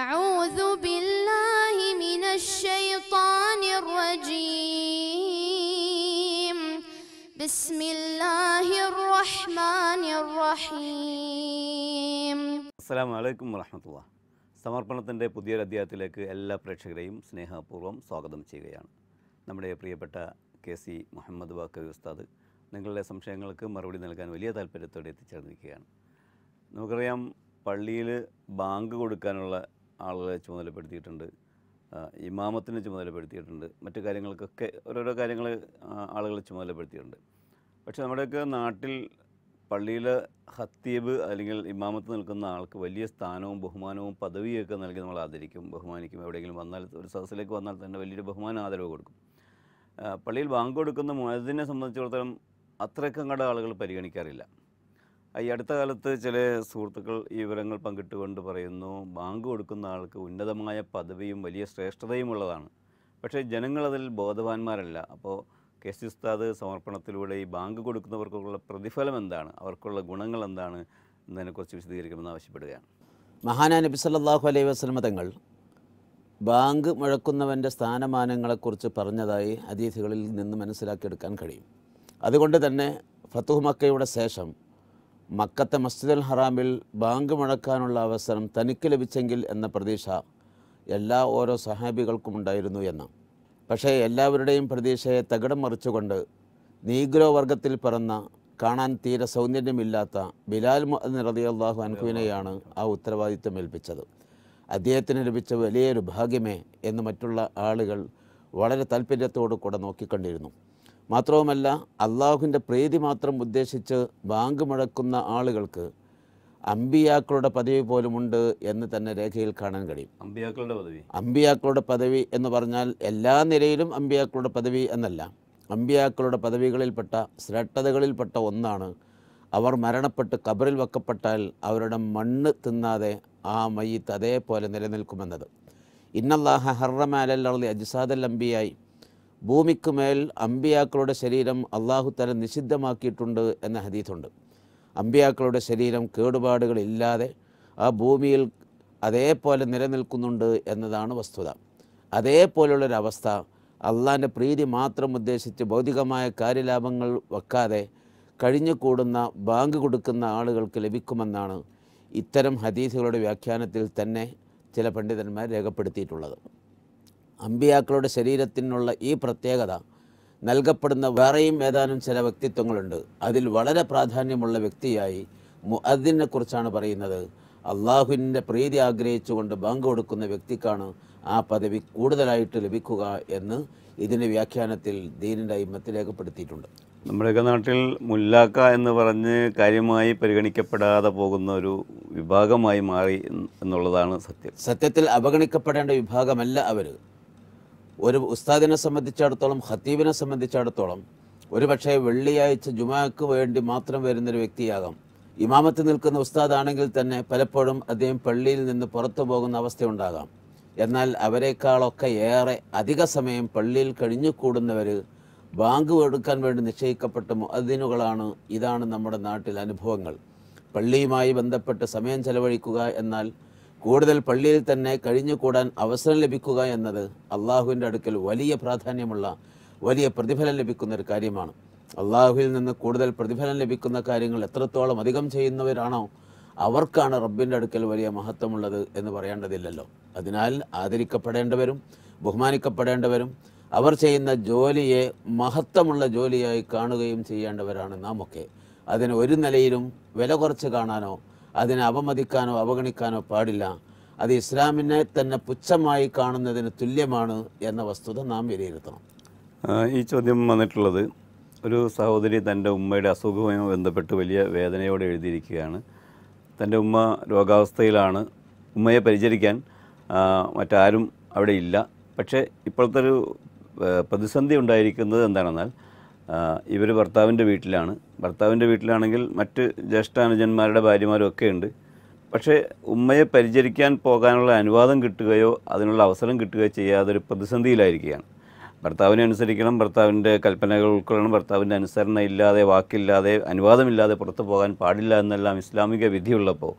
أعوذ بالله من الشيطان الرجيم بسم الله الرحمن الرحيم السلام عليكم ورحمة الله സമർപ്പണത്തിൻ്റെ പുതിയൊരു അധ്യായത്തിലേക്ക് എല്ലാ പ്രേക്ഷകരെയും സ്നേഹപൂർവ്വം സ്വാഗതം ചെയ്യുകയാണ് നമ്മുടെ പ്രിയപ്പെട്ട കെ സി മുഹമ്മദ് വാക്കവി ഉസ്താദ് നിങ്ങളുടെ സംശയങ്ങൾക്ക് മറുപടി നൽകാൻ വലിയ താല്പര്യത്തോടെ എത്തിച്ചേർന്നിരിക്കുകയാണ് നമുക്കറിയാം പള്ളിയിൽ ബാങ്ക് കൊടുക്കാനുള്ള ആളുകളെ ചുമതലപ്പെടുത്തിയിട്ടുണ്ട് ഇമാമത്തിനെ ചുമതലപ്പെടുത്തിയിട്ടുണ്ട് മറ്റു കാര്യങ്ങൾക്കൊക്കെ ഓരോരോ കാര്യങ്ങൾ ആളുകളെ ചുമതലപ്പെടുത്തിയിട്ടുണ്ട് പക്ഷേ നമ്മുടെയൊക്കെ നാട്ടിൽ പള്ളിയിലെ ഹത്തീബ് അല്ലെങ്കിൽ ഇമാമത്ത് നിൽക്കുന്ന ആൾക്ക് വലിയ സ്ഥാനവും ബഹുമാനവും പദവിയൊക്കെ നൽകി നമ്മൾ ആദരിക്കും ബഹുമാനിക്കും എവിടെയെങ്കിലും വന്നാൽ ഒരു സദസ്സിലേക്ക് വന്നാൽ തന്നെ വലിയൊരു ബഹുമാനം ആദരവ് കൊടുക്കും പള്ളിയിൽ ബാങ്ക് കൊടുക്കുന്ന മുഅദിനെ സംബന്ധിച്ചിടത്തോളം അത്രയ്ക്കങ്ങടെ ആളുകൾ പരിഗണിക്കാറില്ല ഈ അടുത്ത കാലത്ത് ചില സുഹൃത്തുക്കൾ ഈ വിവരങ്ങൾ പങ്കിട്ടുകൊണ്ട് പറയുന്നു ബാങ്ക് കൊടുക്കുന്ന ആൾക്ക് ഉന്നതമായ പദവിയും വലിയ ശ്രേഷ്ഠതയും ഉള്ളതാണ് പക്ഷേ ജനങ്ങളതിൽ ബോധവാന്മാരല്ല അപ്പോൾ കെ സി ഉസ്താദ് സമർപ്പണത്തിലൂടെ ഈ ബാങ്ക് കൊടുക്കുന്നവർക്കുള്ള പ്രതിഫലം എന്താണ് അവർക്കുള്ള ഗുണങ്ങൾ എന്താണ് എന്നതിനെക്കുറിച്ച് വിശദീകരിക്കണമെന്ന് ആവശ്യപ്പെടുകയാണ് മഹാനാ നബി സല്ലാഹു അലൈഹി വസ്ലമ തങ്ങൾ ബാങ്ക് മുഴക്കുന്നവൻ്റെ സ്ഥാനമാനങ്ങളെക്കുറിച്ച് പറഞ്ഞതായി അതിഥികളിൽ നിന്ന് മനസ്സിലാക്കിയെടുക്കാൻ കഴിയും അതുകൊണ്ട് തന്നെ ഫത്തുഹ് മക്കയുടെ ശേഷം മക്കത്തെ മസ്ജിദുൽ ഹറാമിൽ ബാങ്ക് മുഴക്കാനുള്ള അവസരം തനിക്ക് ലഭിച്ചെങ്കിൽ എന്ന പ്രതീക്ഷ എല്ലാ ഓരോ സഹാബികൾക്കും ഉണ്ടായിരുന്നു എന്ന് പക്ഷേ എല്ലാവരുടെയും പ്രതീക്ഷയെ തകിടം മറിച്ചുകൊണ്ട് നീഗ്രോ വർഗത്തിൽ പിറന്ന കാണാൻ തീരെ സൗന്ദര്യമില്ലാത്ത ബിലാൽ മുഅദ്ദിൻ റളിയല്ലാഹു അൻഹുവിനെയാണ് ആ ഉത്തരവാദിത്വം ഏൽപ്പിച്ചത് അദ്ദേഹത്തിന് ലഭിച്ച വലിയൊരു ഭാഗ്യമേ എന്ന് മറ്റുള്ള ആളുകൾ വളരെ താല്പര്യത്തോടു കൂടെ നോക്കിക്കണ്ടിരുന്നു മാത്രവുമല്ല അള്ളാഹുവിൻ്റെ പ്രീതി മാത്രം ഉദ്ദേശിച്ച് ബാങ്ക് മുഴക്കുന്ന ആളുകൾക്ക് അമ്പിയാക്കളുടെ പദവി പോലുമുണ്ട് എന്ന് തന്നെ രേഖയിൽ കാണാൻ കഴിയും അമ്പിയാക്കളുടെ പദവി അമ്പിയാക്കളുടെ പദവി എന്ന് പറഞ്ഞാൽ എല്ലാ നിലയിലും അമ്പിയാക്കളുടെ പദവി എന്നല്ല അമ്പിയാക്കളുടെ പദവികളിൽപ്പെട്ട ശ്രേഷ്ഠതകളിൽപ്പെട്ട ഒന്നാണ് അവർ മരണപ്പെട്ട് കബറിൽ വെക്കപ്പെട്ടാൽ അവരുടെ മണ്ണ് തിന്നാതെ ആ മയ്യത്ത് അതേപോലെ നിലനിൽക്കുമെന്നത് ഇന്നല്ലാഹ ഹർറമാലല്ലി അജിസാദൽ അമ്പിയായി ഭൂമിക്ക് മേൽ അമ്പിയാക്കളുടെ ശരീരം അള്ളാഹു തല നിഷിദ്ധമാക്കിയിട്ടുണ്ട് എന്ന ഹദീസുണ്ട് അമ്പിയാക്കളുടെ ശരീരം കേടുപാടുകളില്ലാതെ ആ ഭൂമിയിൽ അതേപോലെ നിലനിൽക്കുന്നുണ്ട് എന്നതാണ് വസ്തുത അതേപോലെയുള്ളൊരവസ്ഥ അള്ളാൻ്റെ പ്രീതി മാത്രം ഉദ്ദേശിച്ച് ഭൗതികമായ കാര്യലാഭങ്ങൾ വെക്കാതെ കഴിഞ്ഞു കൂടുന്ന ബാങ്ക് കൊടുക്കുന്ന ആളുകൾക്ക് ലഭിക്കുമെന്നാണ് ഇത്തരം ഹദീസുകളുടെ വ്യാഖ്യാനത്തിൽ തന്നെ ചില പണ്ഡിതന്മാർ രേഖപ്പെടുത്തിയിട്ടുള്ളത് അമ്പിയാക്കളുടെ ശരീരത്തിനുള്ള ഈ പ്രത്യേകത നൽകപ്പെടുന്ന വേറെയും ഏതാനും ചില വ്യക്തിത്വങ്ങളുണ്ട് അതിൽ വളരെ പ്രാധാന്യമുള്ള വ്യക്തിയായി മുഅദ്ദിനെ കുറിച്ചാണ് പറയുന്നത് അള്ളാഹുവിൻ്റെ പ്രീതി ആഗ്രഹിച്ചുകൊണ്ട് ബാങ്ക് കൊടുക്കുന്ന വ്യക്തിക്കാണ് ആ പദവി കൂടുതലായിട്ട് ലഭിക്കുക എന്ന് ഇതിൻ്റെ വ്യാഖ്യാനത്തിൽ ദീനിൻ്റെ അയിമത്തിൽ രേഖപ്പെടുത്തിയിട്ടുണ്ട് നമ്മുടെയൊക്കെ നാട്ടിൽ മുല്ലാക്ക എന്ന് പറഞ്ഞ് കാര്യമായി പരിഗണിക്കപ്പെടാതെ പോകുന്ന ഒരു വിഭാഗമായി മാറി എന്നുള്ളതാണ് സത്യം സത്യത്തിൽ അവഗണിക്കപ്പെടേണ്ട വിഭാഗമല്ല അവർ ഒരു ഉസ്താദിനെ സംബന്ധിച്ചിടത്തോളം ഖത്തീബിനെ സംബന്ധിച്ചിടത്തോളം ഒരു പക്ഷേ വെള്ളിയാഴ്ച ജുമാക്ക് വേണ്ടി മാത്രം വരുന്നൊരു വ്യക്തിയാകാം ഇമാമത്ത് നിൽക്കുന്ന ഉസ്താദാണെങ്കിൽ തന്നെ പലപ്പോഴും അദ്ദേഹം പള്ളിയിൽ നിന്ന് പുറത്തു പോകുന്ന അവസ്ഥയുണ്ടാകാം എന്നാൽ അവരെക്കാളൊക്കെ ഏറെ അധിക സമയം പള്ളിയിൽ കഴിഞ്ഞുകൂടുന്നവർ ബാങ്ക് എടുക്കാൻ വേണ്ടി നിശ്ചയിക്കപ്പെട്ട മുഅദ്ദീനുകളാണ് ഇതാണ് നമ്മുടെ നാട്ടിലെ അനുഭവങ്ങൾ പള്ളിയുമായി ബന്ധപ്പെട്ട് സമയം ചെലവഴിക്കുക എന്നാൽ കൂടുതൽ പള്ളിയിൽ തന്നെ കഴിഞ്ഞുകൂടാൻ അവസരം ലഭിക്കുക എന്നത് അള്ളാഹുവിൻ്റെ അടുക്കൽ വലിയ പ്രാധാന്യമുള്ള വലിയ പ്രതിഫലം ലഭിക്കുന്ന ഒരു കാര്യമാണ് അള്ളാഹുവിൽ നിന്ന് കൂടുതൽ പ്രതിഫലം ലഭിക്കുന്ന കാര്യങ്ങൾ എത്രത്തോളം അധികം ചെയ്യുന്നവരാണോ അവർക്കാണ് റബ്ബിൻ്റെ അടുക്കൽ വലിയ മഹത്വമുള്ളത് എന്ന് പറയേണ്ടതില്ലല്ലോ അതിനാൽ ആദരിക്കപ്പെടേണ്ടവരും ബഹുമാനിക്കപ്പെടേണ്ടവരും അവർ ചെയ്യുന്ന ജോലിയെ മഹത്വമുള്ള ജോലിയായി കാണുകയും ചെയ്യേണ്ടവരാണ് ഒക്കെ അതിന് ഒരു നിലയിലും വില കുറച്ച് കാണാനോ അതിനെ അപമതിക്കാനോ അവഗണിക്കാനോ പാടില്ല അത് ഇസ്ലാമിനെ തന്നെ പുച്ഛമായി കാണുന്നതിന് തുല്യമാണ് എന്ന വസ്തുത നാം വിലയിരുത്തണം ഈ ചോദ്യം വന്നിട്ടുള്ളത് ഒരു സഹോദരി തൻ്റെ ഉമ്മയുടെ അസുഖവുമായി ബന്ധപ്പെട്ട് വലിയ വേദനയോടെ എഴുതിയിരിക്കുകയാണ് തൻ്റെ ഉമ്മ രോഗാവസ്ഥയിലാണ് ഉമ്മയെ പരിചരിക്കാൻ മറ്റാരും അവിടെ ഇല്ല പക്ഷേ ഇപ്പോഴത്തെ ഒരു പ്രതിസന്ധി ഉണ്ടായിരിക്കുന്നത് എന്താണെന്നാൽ ഇവർ ഭർത്താവിൻ്റെ വീട്ടിലാണ് ഭർത്താവിൻ്റെ വീട്ടിലാണെങ്കിൽ മറ്റ് ജ്യേഷ്ഠാനുജന്മാരുടെ ഭാര്യമാരും ഒക്കെ ഉണ്ട് പക്ഷേ ഉമ്മയെ പരിചരിക്കാൻ പോകാനുള്ള അനുവാദം കിട്ടുകയോ അതിനുള്ള അവസരം കിട്ടുകയോ ചെയ്യാതൊരു പ്രതിസന്ധിയിലായിരിക്കുകയാണ് ഭർത്താവിനെ അനുസരിക്കണം ഭർത്താവിൻ്റെ കൽപ്പനകൾ ഉൾക്കൊള്ളണം ഭർത്താവിൻ്റെ അനുസരണ ഇല്ലാതെ വാക്കില്ലാതെ അനുവാദമില്ലാതെ പുറത്തു പോകാൻ പാടില്ല എന്നെല്ലാം ഇസ്ലാമിക വിധിയുള്ളപ്പോൾ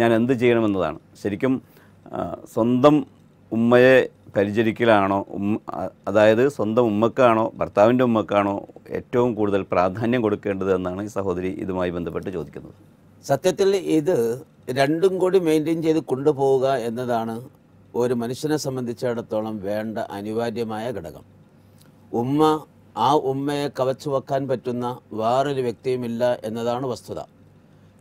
ഞാൻ എന്ത് ചെയ്യണമെന്നതാണ് ശരിക്കും സ്വന്തം ഉമ്മയെ പരിചരിക്കലാണോ അതായത് സ്വന്തം ഉമ്മക്കാണോ ഭർത്താവിൻ്റെ ഉമ്മക്കാണോ ഏറ്റവും കൂടുതൽ പ്രാധാന്യം കൊടുക്കേണ്ടത് എന്നാണ് ഈ സഹോദരി ഇതുമായി ബന്ധപ്പെട്ട് ചോദിക്കുന്നത് സത്യത്തിൽ ഇത് രണ്ടും കൂടി മെയിൻറ്റെയിൻ ചെയ്ത് കൊണ്ടുപോവുക എന്നതാണ് ഒരു മനുഷ്യനെ സംബന്ധിച്ചിടത്തോളം വേണ്ട അനിവാര്യമായ ഘടകം ഉമ്മ ആ ഉമ്മയെ കവച്ചു വെക്കാൻ പറ്റുന്ന വേറൊരു വ്യക്തിയുമില്ല എന്നതാണ് വസ്തുത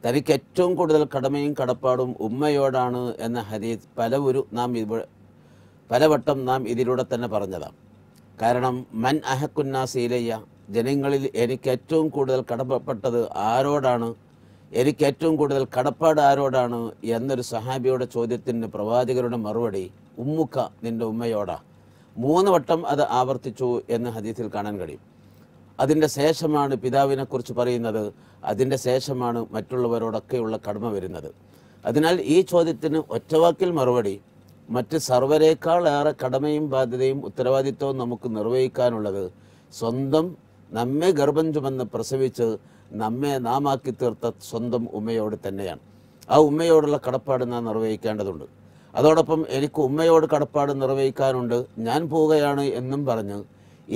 തനിക്ക് ഏറ്റവും കൂടുതൽ കടമയും കടപ്പാടും ഉമ്മയോടാണ് എന്ന ഹരീത് പലവരും നാം പലവട്ടം നാം ഇതിലൂടെ തന്നെ പറഞ്ഞതാണ് കാരണം മൻ സീലയ്യ ജനങ്ങളിൽ എനിക്ക് ഏറ്റവും കൂടുതൽ കടപ്പെട്ടത് ആരോടാണ് എനിക്ക് ഏറ്റവും കൂടുതൽ കടപ്പാട് ആരോടാണ് എന്നൊരു സഹാബിയുടെ ചോദ്യത്തിന് പ്രവാചകരുടെ മറുപടി ഉമ്മുക്ക നിൻ്റെ ഉമ്മയോടാ മൂന്ന് വട്ടം അത് ആവർത്തിച്ചു എന്ന് ഹദീസിൽ കാണാൻ കഴിയും അതിൻ്റെ ശേഷമാണ് പിതാവിനെക്കുറിച്ച് പറയുന്നത് അതിൻ്റെ ശേഷമാണ് മറ്റുള്ളവരോടൊക്കെയുള്ള കടമ വരുന്നത് അതിനാൽ ഈ ചോദ്യത്തിന് ഒറ്റവാക്കിൽ മറുപടി മറ്റ് സർവരേക്കാൾ ഏറെ കടമയും ബാധ്യതയും ഉത്തരവാദിത്വവും നമുക്ക് നിർവഹിക്കാനുള്ളത് സ്വന്തം നമ്മെ ഗർഭം ചുമന്ന് പ്രസവിച്ച് നമ്മെ നാമാക്കി തീർത്ത സ്വന്തം ഉമ്മയോട് തന്നെയാണ് ആ ഉമ്മയോടുള്ള കടപ്പാട് നാം നിർവഹിക്കേണ്ടതുണ്ട് അതോടൊപ്പം എനിക്ക് ഉമ്മയോട് കടപ്പാട് നിർവഹിക്കാനുണ്ട് ഞാൻ പോവുകയാണ് എന്നും പറഞ്ഞ്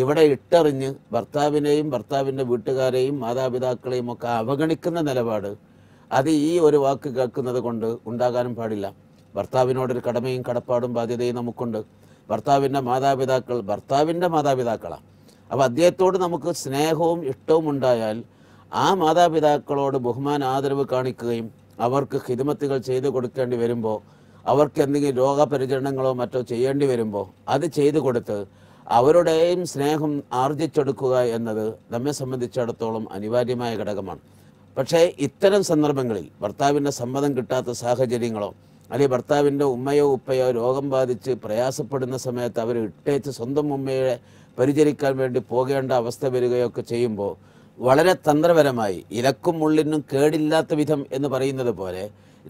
ഇവിടെ ഇട്ടറിഞ്ഞ് ഭർത്താവിനെയും ഭർത്താവിൻ്റെ വീട്ടുകാരെയും മാതാപിതാക്കളെയും ഒക്കെ അവഗണിക്കുന്ന നിലപാട് അത് ഈ ഒരു വാക്ക് കേൾക്കുന്നത് കൊണ്ട് ഉണ്ടാകാനും പാടില്ല ഭർത്താവിനോടൊരു കടമയും കടപ്പാടും ബാധ്യതയും നമുക്കുണ്ട് ഭർത്താവിൻ്റെ മാതാപിതാക്കൾ ഭർത്താവിൻ്റെ മാതാപിതാക്കളാണ് അപ്പോൾ അദ്ദേഹത്തോട് നമുക്ക് സ്നേഹവും ഇഷ്ടവും ഉണ്ടായാൽ ആ മാതാപിതാക്കളോട് ബഹുമാന ആദരവ് കാണിക്കുകയും അവർക്ക് ഹിദമത്തുകൾ ചെയ്തു കൊടുക്കേണ്ടി വരുമ്പോൾ അവർക്ക് എന്തെങ്കിലും രോഗപരിചരണങ്ങളോ മറ്റോ ചെയ്യേണ്ടി വരുമ്പോൾ അത് ചെയ്തു കൊടുത്ത് അവരുടെയും സ്നേഹം ആർജിച്ചെടുക്കുക എന്നത് നമ്മെ സംബന്ധിച്ചിടത്തോളം അനിവാര്യമായ ഘടകമാണ് പക്ഷേ ഇത്തരം സന്ദർഭങ്ങളിൽ ഭർത്താവിൻ്റെ സമ്മതം കിട്ടാത്ത സാഹചര്യങ്ങളോ അല്ലെങ്കിൽ ഭർത്താവിൻ്റെ ഉമ്മയോ ഉപ്പയോ രോഗം ബാധിച്ച് പ്രയാസപ്പെടുന്ന സമയത്ത് അവർ ഇട്ടേച്ച് സ്വന്തം ഉമ്മയെ പരിചരിക്കാൻ വേണ്ടി പോകേണ്ട അവസ്ഥ വരികയൊക്കെ ചെയ്യുമ്പോൾ വളരെ തന്ത്രപരമായി ഇലക്കും മുള്ളിനും കേടില്ലാത്ത വിധം എന്ന് പറയുന്നത് പോലെ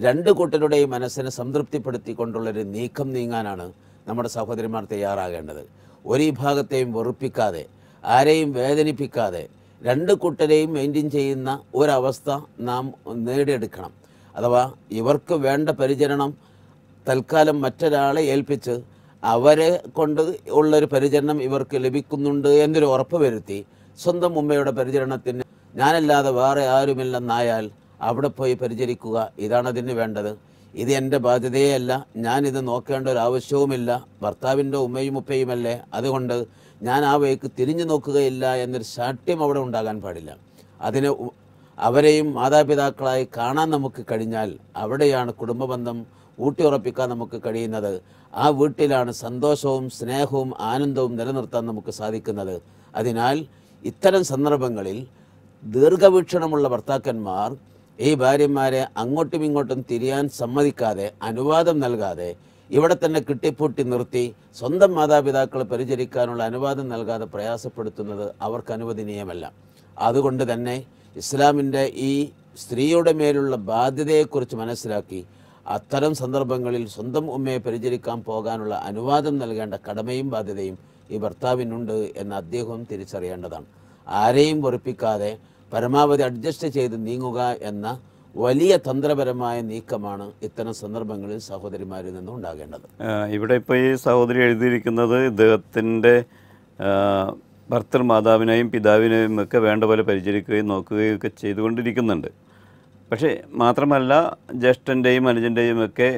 രണ്ട് കൂട്ടരുടെയും മനസ്സിനെ സംതൃപ്തിപ്പെടുത്തിക്കൊണ്ടുള്ളൊരു നീക്കം നീങ്ങാനാണ് നമ്മുടെ സഹോദരിമാർ തയ്യാറാകേണ്ടത് ഒരു വിഭാഗത്തെയും വെറുപ്പിക്കാതെ ആരെയും വേദനിപ്പിക്കാതെ രണ്ട് കൂട്ടരെയും മെയിൻറ്റെയിൻ ചെയ്യുന്ന ഒരവസ്ഥ നാം നേടിയെടുക്കണം അഥവാ ഇവർക്ക് വേണ്ട പരിചരണം തൽക്കാലം മറ്റൊരാളെ ഏൽപ്പിച്ച് അവരെ കൊണ്ട് ഉള്ളൊരു പരിചരണം ഇവർക്ക് ലഭിക്കുന്നുണ്ട് എന്നൊരു ഉറപ്പ് വരുത്തി സ്വന്തം ഉമ്മയുടെ പരിചരണത്തിന് ഞാനല്ലാതെ വേറെ ആരുമില്ലെന്നായാൽ അവിടെ പോയി പരിചരിക്കുക ഇതാണ് അതിന് വേണ്ടത് ഇത് എൻ്റെ ബാധ്യതയല്ല ഞാനിത് നോക്കേണ്ട ഒരു ആവശ്യവുമില്ല ഭർത്താവിൻ്റെ ഉമ്മയും ഉപ്പയുമല്ലേ അതുകൊണ്ട് ഞാൻ ആ വഴിക്ക് തിരിഞ്ഞു നോക്കുകയില്ല എന്നൊരു ശാഠ്യം അവിടെ ഉണ്ടാകാൻ പാടില്ല അതിന് അവരെയും മാതാപിതാക്കളായി കാണാൻ നമുക്ക് കഴിഞ്ഞാൽ അവിടെയാണ് കുടുംബബന്ധം ഊട്ടിയുറപ്പിക്കാൻ നമുക്ക് കഴിയുന്നത് ആ വീട്ടിലാണ് സന്തോഷവും സ്നേഹവും ആനന്ദവും നിലനിർത്താൻ നമുക്ക് സാധിക്കുന്നത് അതിനാൽ ഇത്തരം സന്ദർഭങ്ങളിൽ ദീർഘവീക്ഷണമുള്ള ഭർത്താക്കന്മാർ ഈ ഭാര്യമാരെ അങ്ങോട്ടും ഇങ്ങോട്ടും തിരിയാൻ സമ്മതിക്കാതെ അനുവാദം നൽകാതെ ഇവിടെ തന്നെ കിട്ടിപ്പൂട്ടി നിർത്തി സ്വന്തം മാതാപിതാക്കളെ പരിചരിക്കാനുള്ള അനുവാദം നൽകാതെ പ്രയാസപ്പെടുത്തുന്നത് അവർക്ക് അനുവദനീയമല്ല അതുകൊണ്ട് തന്നെ ഇസ്ലാമിൻ്റെ ഈ സ്ത്രീയുടെ മേലുള്ള ബാധ്യതയെക്കുറിച്ച് മനസ്സിലാക്കി അത്തരം സന്ദർഭങ്ങളിൽ സ്വന്തം ഉമ്മയെ പരിചരിക്കാൻ പോകാനുള്ള അനുവാദം നൽകേണ്ട കടമയും ബാധ്യതയും ഈ ഭർത്താവിനുണ്ട് എന്ന് അദ്ദേഹം തിരിച്ചറിയേണ്ടതാണ് ആരെയും വെറുപ്പിക്കാതെ പരമാവധി അഡ്ജസ്റ്റ് ചെയ്ത് നീങ്ങുക എന്ന വലിയ തന്ത്രപരമായ നീക്കമാണ് ഇത്തരം സന്ദർഭങ്ങളിൽ സഹോദരിമാരിൽ നിന്നും ഉണ്ടാകേണ്ടത് ഇവിടെ ഇപ്പോൾ ഈ സഹോദരി എഴുതിയിരിക്കുന്നത് ഇദ്ദേഹത്തിൻ്റെ ഭർത്തൃ മാതാവിനെയും പിതാവിനെയും ഒക്കെ വേണ്ട പോലെ പരിചരിക്കുകയും നോക്കുകയും ഒക്കെ ചെയ്തുകൊണ്ടിരിക്കുന്നുണ്ട് പക്ഷേ മാത്രമല്ല ജ്യേഷ്ഠൻ്റെയും അനുജൻ്റെയും ഒക്കെ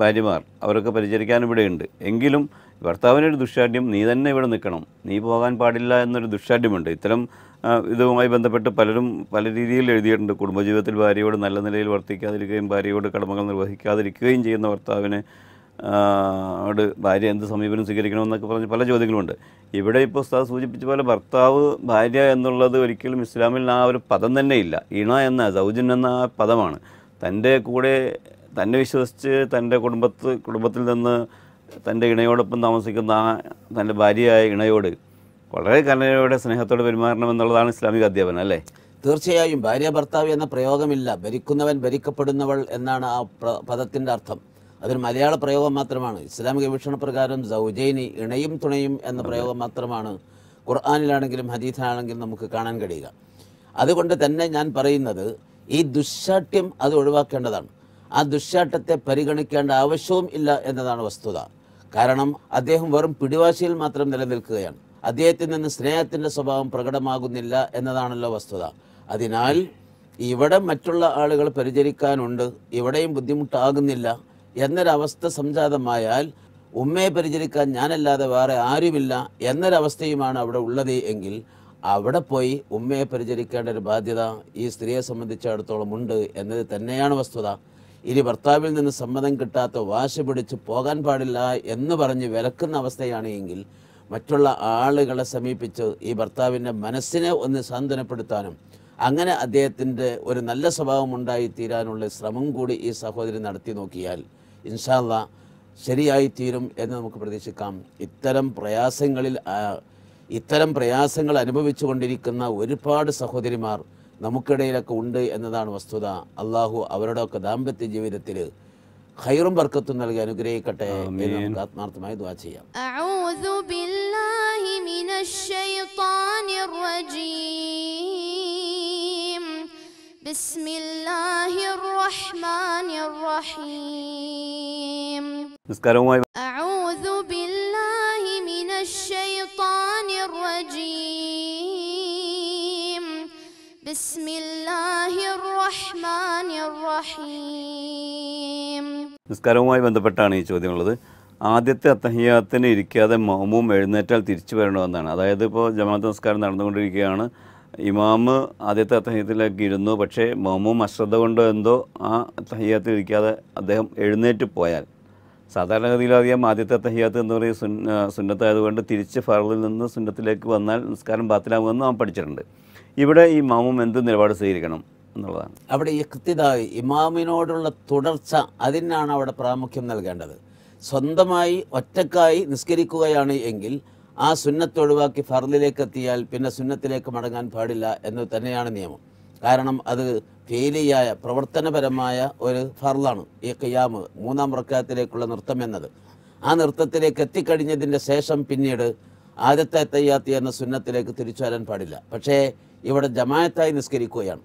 ഭാര്യമാർ അവരൊക്കെ പരിചരിക്കാൻ ഇവിടെയുണ്ട് എങ്കിലും ഭർത്താവിനൊരു ദുഷ്ടാഢ്യം നീ തന്നെ ഇവിടെ നിൽക്കണം നീ പോകാൻ പാടില്ല എന്നൊരു ദുഷ്ടാഢ്യമുണ്ട് ഇത്തരം ഇതുമായി ബന്ധപ്പെട്ട് പലരും പല രീതിയിൽ എഴുതിയിട്ടുണ്ട് കുടുംബജീവിതത്തിൽ ഭാര്യയോട് നല്ല നിലയിൽ വർത്തിക്കാതിരിക്കുകയും ഭാര്യയോട് കടമകൾ നിർവഹിക്കാതിരിക്കുകയും ചെയ്യുന്ന ഭർത്താവിനെ അവിടെ ഭാര്യ എന്ത് സമീപനം സ്വീകരിക്കണമെന്നൊക്കെ പറഞ്ഞ് പല ചോദ്യങ്ങളുണ്ട് ഇവിടെ ഇപ്പോൾ ഉസ്താദ് സൂചിപ്പിച്ച പോലെ ഭർത്താവ് ഭാര്യ എന്നുള്ളത് ഒരിക്കലും ഇസ്ലാമിൽ ആ ഒരു പദം തന്നെ ഇല്ല ഇണ എന്ന സൗജൻ എന്ന ആ പദമാണ് തൻ്റെ കൂടെ തന്നെ വിശ്വസിച്ച് തൻ്റെ കുടുംബത്ത് കുടുംബത്തിൽ നിന്ന് തൻ്റെ ഇണയോടൊപ്പം താമസിക്കുന്ന ആ തൻ്റെ ഭാര്യയായ ഇണയോട് വളരെ കലയോടെ സ്നേഹത്തോടെ പെരുമാറണം എന്നുള്ളതാണ് ഇസ്ലാമിക അധ്യാപനം അല്ലേ തീർച്ചയായും ഭാര്യ ഭർത്താവ് എന്ന പ്രയോഗമില്ല ഭരിക്കുന്നവൻ ഭരിക്കപ്പെടുന്നവൾ എന്നാണ് ആ പദത്തിൻ്റെ അർത്ഥം അതൊരു മലയാള പ്രയോഗം മാത്രമാണ് ഇസ്ലാമിക പ്രകാരം സൗജൈനി ഇണയും തുണയും എന്ന പ്രയോഗം മാത്രമാണ് ഖുർആാനിലാണെങ്കിലും ഹദീഥാണെങ്കിലും നമുക്ക് കാണാൻ കഴിയുക അതുകൊണ്ട് തന്നെ ഞാൻ പറയുന്നത് ഈ ദുശാഠ്യം അത് ഒഴിവാക്കേണ്ടതാണ് ആ ദുശാട്ടത്തെ പരിഗണിക്കേണ്ട ആവശ്യവും ഇല്ല എന്നതാണ് വസ്തുത കാരണം അദ്ദേഹം വെറും പിടിവാശിയിൽ മാത്രം നിലനിൽക്കുകയാണ് അദ്ദേഹത്തിൽ നിന്ന് സ്നേഹത്തിൻ്റെ സ്വഭാവം പ്രകടമാകുന്നില്ല എന്നതാണല്ലോ വസ്തുത അതിനാൽ ഇവിടെ മറ്റുള്ള ആളുകൾ പരിചരിക്കാനുണ്ട് ഇവിടെയും ബുദ്ധിമുട്ടാകുന്നില്ല എന്നൊരവസ്ഥ സംജാതമായാൽ ഉമ്മയെ പരിചരിക്കാൻ ഞാനല്ലാതെ വേറെ ആരുമില്ല എന്നൊരവസ്ഥയുമാണ് അവിടെ ഉള്ളത് എങ്കിൽ അവിടെ പോയി ഉമ്മയെ പരിചരിക്കേണ്ട ഒരു ബാധ്യത ഈ സ്ത്രീയെ സംബന്ധിച്ചിടത്തോളം ഉണ്ട് എന്നത് തന്നെയാണ് വസ്തുത ഇനി ഭർത്താവിൽ നിന്ന് സമ്മതം കിട്ടാത്ത വാശി പിടിച്ച് പോകാൻ പാടില്ല എന്ന് പറഞ്ഞ് വിലക്കുന്ന അവസ്ഥയാണ് എങ്കിൽ മറ്റുള്ള ആളുകളെ സമീപിച്ച് ഈ ഭർത്താവിൻ്റെ മനസ്സിനെ ഒന്ന് സാന്ത്വനപ്പെടുത്താനും അങ്ങനെ അദ്ദേഹത്തിൻ്റെ ഒരു നല്ല സ്വഭാവം ഉണ്ടായിത്തീരാനുള്ള ശ്രമം കൂടി ഈ സഹോദരി നടത്തി നോക്കിയാൽ ഇൻഷാല്ല ശരിയായി തീരും എന്ന് നമുക്ക് പ്രതീക്ഷിക്കാം ഇത്തരം പ്രയാസങ്ങളിൽ ഇത്തരം പ്രയാസങ്ങൾ അനുഭവിച്ചു കൊണ്ടിരിക്കുന്ന ഒരുപാട് സഹോദരിമാർ നമുക്കിടയിലൊക്കെ ഉണ്ട് എന്നതാണ് വസ്തുത അള്ളാഹു അവരുടെയൊക്കെ ദാമ്പത്യ ജീവിതത്തിൽ ഖൈറും ബർക്കത്തും നൽകി അനുഗ്രഹിക്കട്ടെ എന്ന് നമുക്ക് ആത്മാർത്ഥമായി ദ്വാ ചെയ്യാം بسم الله الرحمن الرحيم أعوذ بالله من الشيطان الرجيم بسم الله الرحمن الرحيم നിസ്കാരവുമായി ബന്ധപ്പെട്ടാണ് ഈ ചോദ്യമുള്ളത് ആദ്യത്തെ അത്തഹിയാത്തിന് ഇരിക്കാതെ മോമും എഴുന്നേറ്റാൽ തിരിച്ചു വരണമെന്നാണ് അതായത് ഇപ്പോൾ ജമാഅത്ത് നമസ്കാരം നടന്നുകൊണ്ടിരിക്കുകയാണ് ഇമാമ് ആദ്യത്തെ അത്തഹ്യത്തിലേക്ക് ഇരുന്നു പക്ഷേ മൊമും അശ്രദ്ധ കൊണ്ടോ എന്തോ ആ തഹയ്യത്തിൽ ഇരിക്കാതെ അദ്ദേഹം എഴുന്നേറ്റ് പോയാൽ സാധാരണഗതിയിൽ അധികം ആദ്യത്തെ തഹയ്യാത്ത് എന്ന് പറയുന്ന സുൻ സുന്നത്തായതുകൊണ്ട് തിരിച്ച് ഫറലിൽ നിന്ന് സുന്നത്തിലേക്ക് വന്നാൽ നിസ്കാരം ബാത്തിലാകുമെന്ന് നാം പഠിച്ചിട്ടുണ്ട് ഇവിടെ ഈ മാമും എന്ത് നിലപാട് സ്വീകരിക്കണം എന്നുള്ളതാണ് അവിടെ ഈ കൃത്യതായി ഇമാമിനോടുള്ള തുടർച്ച അതിനാണ് അവിടെ പ്രാമുഖ്യം നൽകേണ്ടത് സ്വന്തമായി ഒറ്റക്കായി നിസ്കരിക്കുകയാണ് എങ്കിൽ ആ സുന്നത്ത് ഒഴിവാക്കി ഫർലിലേക്ക് എത്തിയാൽ പിന്നെ സുന്നത്തിലേക്ക് മടങ്ങാൻ പാടില്ല എന്ന് തന്നെയാണ് നിയമം കാരണം അത് ഫീലിയായ പ്രവർത്തനപരമായ ഒരു ഫർലാണ് ഈ കയ്യാമ് മൂന്നാം റക്കാത്തിലേക്കുള്ള നൃത്തം എന്നത് ആ നൃത്തത്തിലേക്ക് എത്തിക്കഴിഞ്ഞതിൻ്റെ ശേഷം പിന്നീട് ആദ്യത്തെ തയ്യാത്തി എന്ന സുന്നത്തിലേക്ക് തിരിച്ചു വരാൻ പാടില്ല പക്ഷേ ഇവിടെ ജമായത്തായി നിസ്കരിക്കുകയാണ്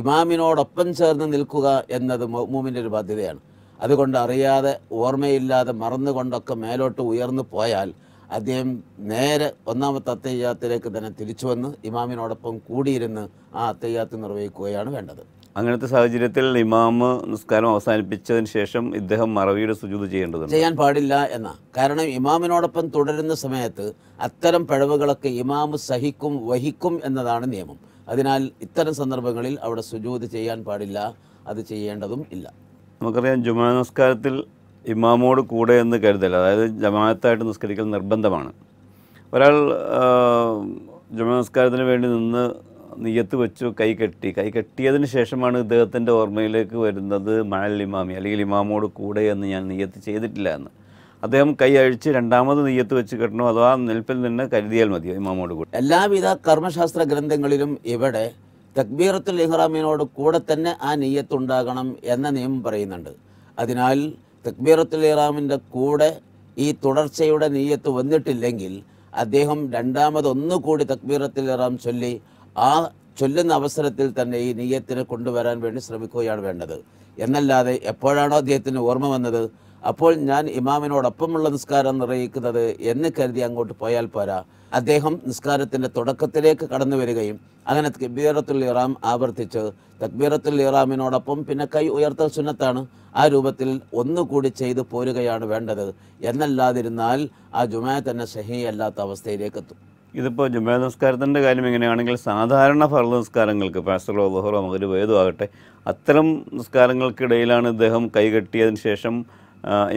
ഇമാമിനോടൊപ്പം ചേർന്ന് നിൽക്കുക എന്നത് മൂമിൻ്റെ ഒരു ബാധ്യതയാണ് അതുകൊണ്ട് അറിയാതെ ഓർമ്മയില്ലാതെ മറന്നുകൊണ്ടൊക്കെ മേലോട്ട് ഉയർന്നു പോയാൽ അദ്ദേഹം നേരെ ഒന്നാമത്തെ അത്തയ്യാത്തിലേക്ക് തന്നെ തിരിച്ചു വന്ന് ഇമാമിനോടൊപ്പം കൂടിയിരുന്ന് ആ അത്തയ്യാത്ത് നിർവഹിക്കുകയാണ് വേണ്ടത് അങ്ങനത്തെ സാഹചര്യത്തിൽ ഇമാമ് നിസ്കാരം അവസാനിപ്പിച്ചതിന് ശേഷം ഇദ്ദേഹം മറവിയുടെ സുജൂത് ചെയ്യേണ്ടത് ചെയ്യാൻ പാടില്ല എന്ന കാരണം ഇമാമിനോടൊപ്പം തുടരുന്ന സമയത്ത് അത്തരം പിഴവുകളൊക്കെ ഇമാമ് സഹിക്കും വഹിക്കും എന്നതാണ് നിയമം അതിനാൽ ഇത്തരം സന്ദർഭങ്ങളിൽ അവിടെ സുജൂത് ചെയ്യാൻ പാടില്ല അത് ചെയ്യേണ്ടതും ഇല്ല നമുക്കറിയാം ജുമാ നമസ്കാരത്തിൽ ഇമാമോട് കൂടെ എന്ന് കരുതൽ അതായത് ജമാഅത്തായിട്ട് നിസ്കരിക്കൽ നിർബന്ധമാണ് ഒരാൾ ജമാ നിസ്കാരത്തിന് വേണ്ടി നിന്ന് നിയത്ത് വെച്ചു കൈ കെട്ടി കൈ കെട്ടിയതിന് ശേഷമാണ് ഇദ്ദേഹത്തിൻ്റെ ഓർമ്മയിലേക്ക് വരുന്നത് മഴൽ ഇമാമി അല്ലെങ്കിൽ ഇമാമോട് കൂടെ എന്ന് ഞാൻ നിയത്ത് ചെയ്തിട്ടില്ല എന്ന് അദ്ദേഹം കൈ അഴിച്ച് രണ്ടാമത് നെയ്യത്ത് വെച്ച് കെട്ടണോ അഥവാ നിൽപ്പിൽ നിന്ന് കരുതിയാൽ മതിയോ ഇമാമോട് കൂടെ എല്ലാവിധ കർമ്മശാസ്ത്ര ഗ്രന്ഥങ്ങളിലും ഇവിടെ തക്ബീറത്തുൽ ഇഹ്റാമിനോട് കൂടെ തന്നെ ആ ഉണ്ടാകണം എന്ന നിയമം പറയുന്നുണ്ട് അതിനാൽ തക്ബീറത്തുൽ ഇറാമിൻ്റെ കൂടെ ഈ തുടർച്ചയുടെ നീയത്ത് വന്നിട്ടില്ലെങ്കിൽ അദ്ദേഹം രണ്ടാമതൊന്നുകൂടി തക്ബീറത്തിൽ ഇറാം ചൊല്ലി ആ ചൊല്ലുന്ന അവസരത്തിൽ തന്നെ ഈ നീയത്തിനെ കൊണ്ടുവരാൻ വേണ്ടി ശ്രമിക്കുകയാണ് വേണ്ടത് എന്നല്ലാതെ എപ്പോഴാണോ അദ്ദേഹത്തിന് ഓർമ്മ വന്നത് അപ്പോൾ ഞാൻ ഇമാമിനോടൊപ്പമുള്ള നിസ്കാരം നിർവഹിക്കുന്നത് എന്ന് കരുതി അങ്ങോട്ട് പോയാൽ പോരാ അദ്ദേഹം നിസ്കാരത്തിൻ്റെ തുടക്കത്തിലേക്ക് കടന്നു വരികയും അങ്ങനെ തക്ബീറത്തുൽ ഇറാം ആവർത്തിച്ച് തക്ബീറത്തുൽ ഇറാമിനോടൊപ്പം പിന്നെ കൈ ഉയർത്തൽ സുന്നത്താണ് ആ രൂപത്തിൽ ഒന്നുകൂടി ചെയ്തു പോരുകയാണ് വേണ്ടത് എന്നല്ലാതിരുന്നാൽ ആ ജുമായ തന്നെ സഹിയല്ലാത്ത അവസ്ഥയിലേക്ക് എത്തും ഇതിപ്പോൾ ജുമാ നിസ്കാരത്തിൻ്റെ കാര്യം എങ്ങനെയാണെങ്കിൽ സാധാരണ ഫർദ് നിസ്കാരങ്ങൾക്ക് ഫാസ്റ്ററോ ബഹുറോ മകരുവ് ഏതും ആകട്ടെ അത്തരം നിസ്കാരങ്ങൾക്കിടയിലാണ് ഇദ്ദേഹം കൈകെട്ടിയതിന് ശേഷം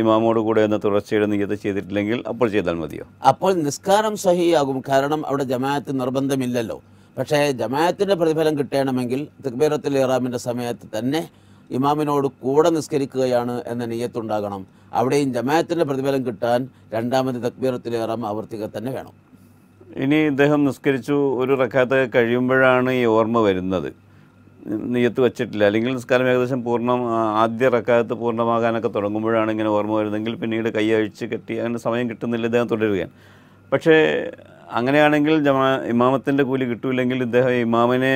ഇമാമോട് കൂടെ ഒന്ന് തുടർച്ചയുടെ നിയത് ചെയ്തിട്ടില്ലെങ്കിൽ അപ്പോൾ ചെയ്താൽ മതിയോ അപ്പോൾ നിസ്കാരം സഹിയാകും കാരണം അവിടെ ജമാഅത്ത് നിർബന്ധമില്ലല്ലോ പക്ഷേ ജമാഅത്തിൻ്റെ പ്രതിഫലം കിട്ടണമെങ്കിൽ തിക്ബീറത്തുൽ ഇറാമിൻ്റെ സമയത്ത് തന്നെ ഇമാമിനോട് കൂടെ നിസ്കരിക്കുകയാണ് എന്ന നീയത്തുണ്ടാകണം അവിടെയും ജമാഅത്തിൻ്റെ പ്രതിഫലം കിട്ടാൻ രണ്ടാമത് തക്ബീറത്തിൽ ഇറാം ആവർത്തിക്കുക തന്നെ വേണം ഇനി ഇദ്ദേഹം നിസ്കരിച്ചു ഒരു റക്കാത്ത കഴിയുമ്പോഴാണ് ഈ ഓർമ്മ വരുന്നത് നിയത്ത് വെച്ചിട്ടില്ല അല്ലെങ്കിൽ നിസ്കാരം ഏകദേശം പൂർണ്ണം ആദ്യ റക്കാലത്ത് പൂർണ്ണമാകാനൊക്കെ തുടങ്ങുമ്പോഴാണ് ഇങ്ങനെ ഓർമ്മ വരുന്നതെങ്കിൽ പിന്നീട് കൈ അഴിച്ച് കെട്ടി അങ്ങനെ സമയം കിട്ടുന്നില്ല ഇദ്ദേഹം തുടരുകയാണ് പക്ഷേ അങ്ങനെയാണെങ്കിൽ ജമാ ഇമാമത്തിൻ്റെ കൂലി കിട്ടില്ലെങ്കിൽ ഇദ്ദേഹം ഇമാമിനെ